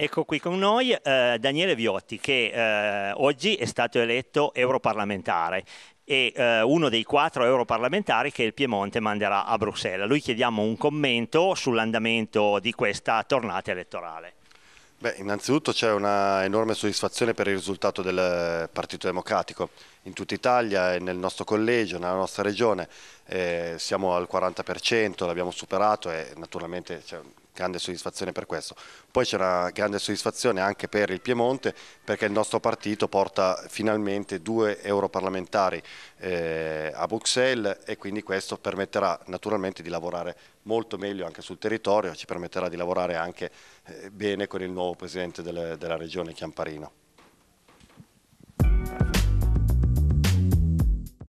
Ecco qui con noi eh, Daniele Viotti che eh, oggi è stato eletto europarlamentare e eh, uno dei quattro europarlamentari che il Piemonte manderà a Bruxelles. A lui chiediamo un commento sull'andamento di questa tornata elettorale. Beh, innanzitutto c'è una enorme soddisfazione per il risultato del Partito Democratico. In tutta Italia e nel nostro collegio, nella nostra regione, eh, siamo al 40%, l'abbiamo superato e naturalmente c'è grande soddisfazione per questo. Poi c'è una grande soddisfazione anche per il Piemonte perché il nostro partito porta finalmente due europarlamentari eh, a Bruxelles e quindi questo permetterà naturalmente di lavorare molto meglio anche sul territorio, ci permetterà di lavorare anche eh, bene con il nuovo Presidente delle, della Regione Chiamparino.